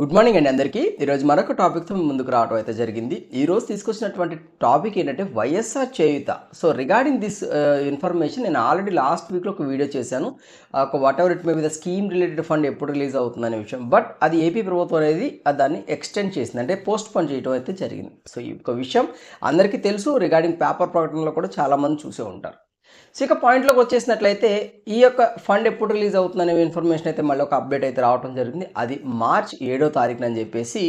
good morning అండి అందరికీ ఈరోజు మరొక టాపిక్తో ముందుకు రావడం అయితే జరిగింది ఈరోజు తీసుకొచ్చినటువంటి టాపిక్ ఏంటంటే YSR Cheyutha so regarding this information నేను ఆల్రెడీ లాస్ట్ వీక్లో ఒక వీడియో చేశాను ఒక what ever it may the scheme related fund ఎప్పుడు రిలీజ్ అవుతుందనే విషయం బట్ అది ఏపీ ప్రభుత్వం అనేది దాన్ని ఎక్స్టెండ్ చేసింది అంటే పోస్ట్ పోన్ చేయడం అయితే జరిగింది సో ఈ యొక్క విషయం అందరికీ తెలుసు రిగార్డింగ్ పేపర్ ప్రకటనలో కూడా చాలామంది చూసే ఉంటారు సో ఇక పాయింట్లోకి వచ్చేసినట్లయితే ఈ యొక్క ఫండ్ ఎప్పుడు రిలీజ్ అవుతుందనే ఇన్ఫర్మేషన్ అయితే మళ్ళీ ఒక అప్డేట్ అయితే రావడం జరిగింది అది మార్చ్ ఏడో తారీఖున అని చెప్పేసి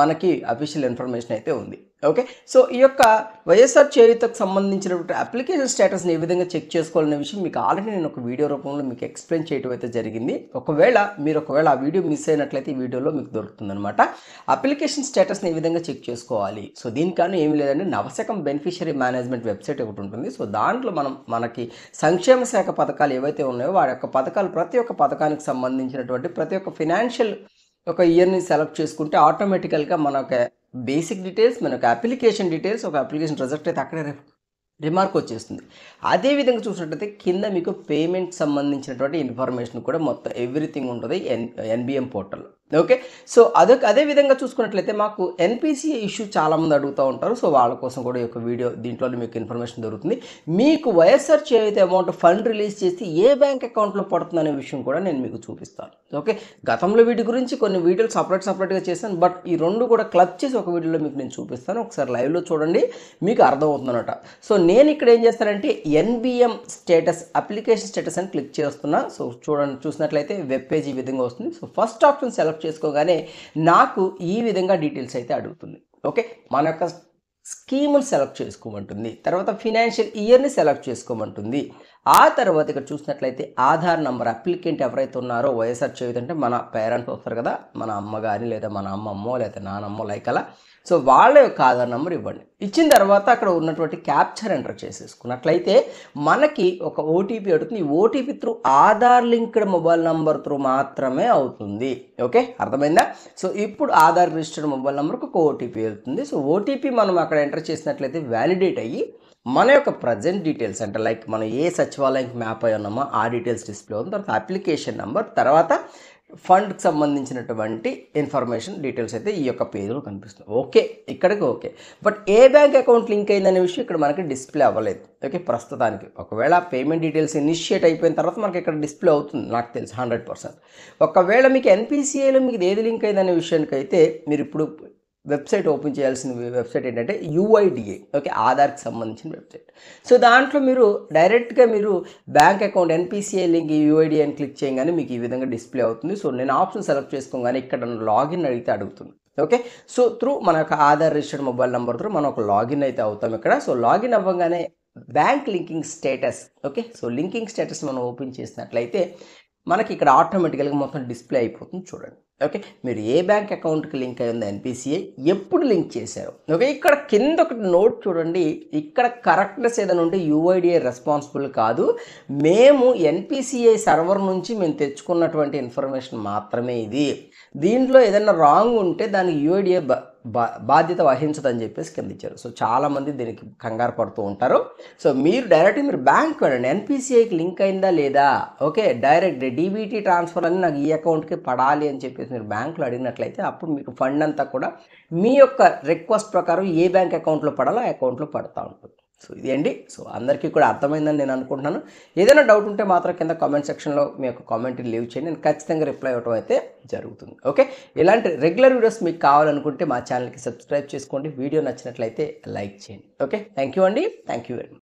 మనకి అఫీషియల్ ఇన్ఫర్మేషన్ అయితే ఉంది ఓకే సో ఈ యొక్క వైఎస్ఆర్ చేరితకు సంబంధించినటువంటి అప్లికేషన్ స్టేటస్ని ఏ విధంగా చెక్ చేసుకోవాలనే విషయం మీకు ఆల్రెడీ నేను ఒక వీడియో రూపంలో మీకు ఎక్స్ప్లెయిన్ చేయడం అయితే జరిగింది ఒకవేళ మీరు ఒకవేళ ఆ వీడియో మిస్ అయినట్లయితే ఈ వీడియోలో మీకు దొరుకుతుందనమాట అప్లికేషన్ స్టేటస్ని ఏ విధంగా చెక్ చేసుకోవాలి సో దీనికన్నా ఏమి లేదండి నవశకం బెనిఫిషరీ మేనేజ్మెంట్ వెబ్సైట్ ఒకటి ఉంటుంది సో దాంట్లో మనం మనకి సంక్షేమ శాఖ పథకాలు ఏవైతే ఉన్నాయో వాడి యొక్క పథకాలు ప్రతి ఒక్క పథకానికి సంబంధించినటువంటి ప్రతి ఒక్క ఫినాన్షియల్ ఒక ఇయర్ని సెలెక్ట్ చేసుకుంటే ఆటోమేటికల్గా మన బేసిక్ డీటెయిల్స్ మనకు అప్లికేషన్ డీటెయిల్స్ ఒక అప్లికేషన్ రిజెక్ట్ అయితే అక్కడే రిమార్క్ వచ్చేస్తుంది అదేవిధంగా చూసినట్టయితే కింద మీకు పేమెంట్ సంబంధించినటువంటి ఇన్ఫర్మేషన్ కూడా మొత్తం ఎవ్రీథింగ్ ఉంటుంది ఎన్ ఎన్బిఎం పోర్టల్లో ఓకే సో అదొక అదే విధంగా చూసుకున్నట్లయితే మాకు ఎన్పిసిఏ ఇష్యూ చాలామంది అడుగుతూ ఉంటారు సో వాళ్ళ కోసం కూడా ఈ యొక్క వీడియో దీంట్లో మీకు ఇన్ఫర్మేషన్ దొరుకుతుంది మీకు YSR Cheyutha amount fund release చేసి ఏ బ్యాంక్ అకౌంట్లో పడుతుందనే విషయం కూడా నేను మీకు చూపిస్తాను ఓకే గతంలో వీటి గురించి కొన్ని వీడియోలు సపరేట్ సపరేట్గా చేశాను బట్ ఈ రెండు కూడా క్లబ్ చేసి ఒక వీడియోలో మీకు నేను చూపిస్తాను ఒకసారి లైవ్లో చూడండి మీకు అర్థమవుతుందన్నమాట సో నేను ఇక్కడ ఏం చేస్తానంటే ఎన్బిఎం స్టేటస్ అప్లికేషన్ స్టేటస్ అని క్లిక్ చేస్తున్నా సో చూడండి చూసినట్లయితే వెబ్ పేజ్ ఈ విధంగా వస్తుంది so first option select follow up చేసుకోగానే నాకు ఈ విధంగా డీటెయిల్స్ అయితే అడుగుతుంది ఓకే మన యొక్క స్కీములు సెలెక్ట్ చేసుకోమంటుంది తర్వాత ఫినాన్షియల్ ఇయర్ని సెలెక్ట్ చేసుకోమంటుంది ఆ తర్వాత ఇక్కడ చూసినట్లయితే ఆధార్ నంబర్ అప్లికెంట్ ఎవరైతే ఉన్నారో వైఎస్ఆర్ చేయదంటే మన పేరెంట్స్ వస్తారు కదా మన అమ్మగారి లేదా మన అమ్మమ్మో లేదా నానమ్మో లైక్ అలా సో వాళ్ళ యొక్క ఆధార్ నెంబర్ ఇవ్వండి ఇచ్చిన తర్వాత అక్కడ ఉన్నటువంటి క్యాప్చర్ ఎంటర్ చేసేసుకున్నట్లయితే మనకి ఒక ఓటీపీ అడుగుతుంది ఈ OTP through Aadhaar linked mobile number through మాత్రమే అవుతుంది ఓకే అర్థమైందా సో ఇప్పుడు ఆధార్ రిజిస్టర్డ్ మొబైల్ నెంబర్కి ఒక ఓటీపీ వెళ్తుంది సో ఓటీపీ మనం అక్కడ ఎంటర్ చేసినట్లయితే వ్యాలిడేట్ అయ్యి మన యొక్క ప్రజెంట్ డీటెయిల్స్ అంటే లైక్ మనం ఏ సచివాలయంకి మ్యాప్ అయ్యి ఉన్నామో ఆ డీటెయిల్స్ డిస్ప్లే అవుతుంది తర్వాత అప్లికేషన్ నెంబర్ తర్వాత ఫండ్కి సంబంధించినటువంటి ఇన్ఫర్మేషన్ డీటెయిల్స్ అయితే ఈ యొక్క పేజీలో కనిపిస్తుంది ఓకే ఇక్కడికి ఓకే బట్ ఏ బ్యాంక్ అకౌంట్ లింక్ అయిందనే విషయం ఇక్కడ మనకి డిస్ప్లే అవ్వలేదు ఓకే ప్రస్తుతానికి ఒకవేళ పేమెంట్ డీటెయిల్స్ ఇనిషియేట్ అయిపోయిన తర్వాత మనకి ఇక్కడ డిస్ప్లే అవుతుంది నాకు తెలుసు హండ్రెడ్ పర్సెంట్ ఒకవేళ మీకు ఎన్పిసిఐలో మీకు ఏది లింక్ అయిందనే విషయానికైతే మీరు ఇప్పుడు వెబ్సైట్ ఓపెన్ చేయాల్సిన వెబ్సైట్ ఏంటంటే యూఐడిఏ ఓకే ఆధార్కి సంబంధించిన వెబ్సైట్ సో దాంట్లో మీరు డైరెక్ట్గా మీరు bank account NPCI link UID అని క్లిక్ చేయగానే మీకు ఈ విధంగా డిస్ప్లే అవుతుంది సో నేను ఆప్షన్ సెలెక్ట్ చేసుకోగానే ఇక్కడ లాగిన్ అడిగితే అడుగుతుంది ఓకే సో త్రూ మన యొక్క Aadhaar registered mobile number through మనం ఒక లాగిన్ అయితే అవుతాం ఇక్కడ సో లాగిన్ అవ్వగానే bank linking status okay so linking status మనం ఓపెన్ చేసినట్లయితే మనకి ఇక్కడ ఆటోమేటికల్గా మొత్తం డిస్ప్లే అయిపోతుంది చూడండి ఓకే మీరు ఏ బ్యాంక్ అకౌంట్కి లింక్ అయ్యింది ఎన్పిసిఐ ఎప్పుడు లింక్ చేశారు ఓకే ఇక్కడ కింద ఒకటి నోట్ చూడండి ఇక్కడ కరెక్ట్నెస్ ఏదైనా ఉంటే యూఐడిఏ రెస్పాన్సిబుల్ కాదు మేము ఎన్పిసిఐ సర్వర్ నుంచి మేము తెచ్చుకున్నటువంటి ఇన్ఫర్మేషన్ మాత్రమే ఇది దీంట్లో ఏదైనా రాంగ్ ఉంటే దానికి యూఐడిఏ బా బాధ్యత వహించదని చెప్పేసి కింద ఇచ్చారు సో చాలామంది దీనికి కంగారు పడుతూ ఉంటారు సో మీరు డైరెక్ట్ మీరు బ్యాంక్ వెళ్ళండి ఎన్పిసిఐకి లింక్ అయిందా లేదా ఓకే డైరెక్ట్ డీబీటీ ట్రాన్స్ఫర్ అని నాకు ఈ అకౌంట్కి పడాలి అని చెప్పేసి మీరు బ్యాంకులో అడిగినట్లయితే అప్పుడు మీకు ఫండ్ అంతా కూడా మీ యొక్క రిక్వెస్ట్ ప్రకారం ఏ బ్యాంక్ అకౌంట్లో పడాలో ఆ అకౌంట్లో పడతా ఉంటుంది సో ఇది అండి సో అందరికీ కూడా అర్థమైందని నేను అనుకుంటున్నాను ఏదైనా డౌట్ ఉంటే మాత్రం కింద కామెంట్ సెక్షన్లో మీ యొక్క కామెంట్ లీవ్ చేయండి నేను ఖచ్చితంగా రిప్లై అవ్వడం అయితే జరుగుతుంది ఓకే ఇలాంటి రెగ్యులర్ వీడియోస్ మీకు కావాలనుకుంటే మా ఛానల్కి సబ్స్క్రైబ్ చేసుకోండి వీడియో నచ్చినట్లయితే లైక్ చేయండి ఓకే థ్యాంక్ యూ అండి థ్యాంక్ యూ వెరీ మచ్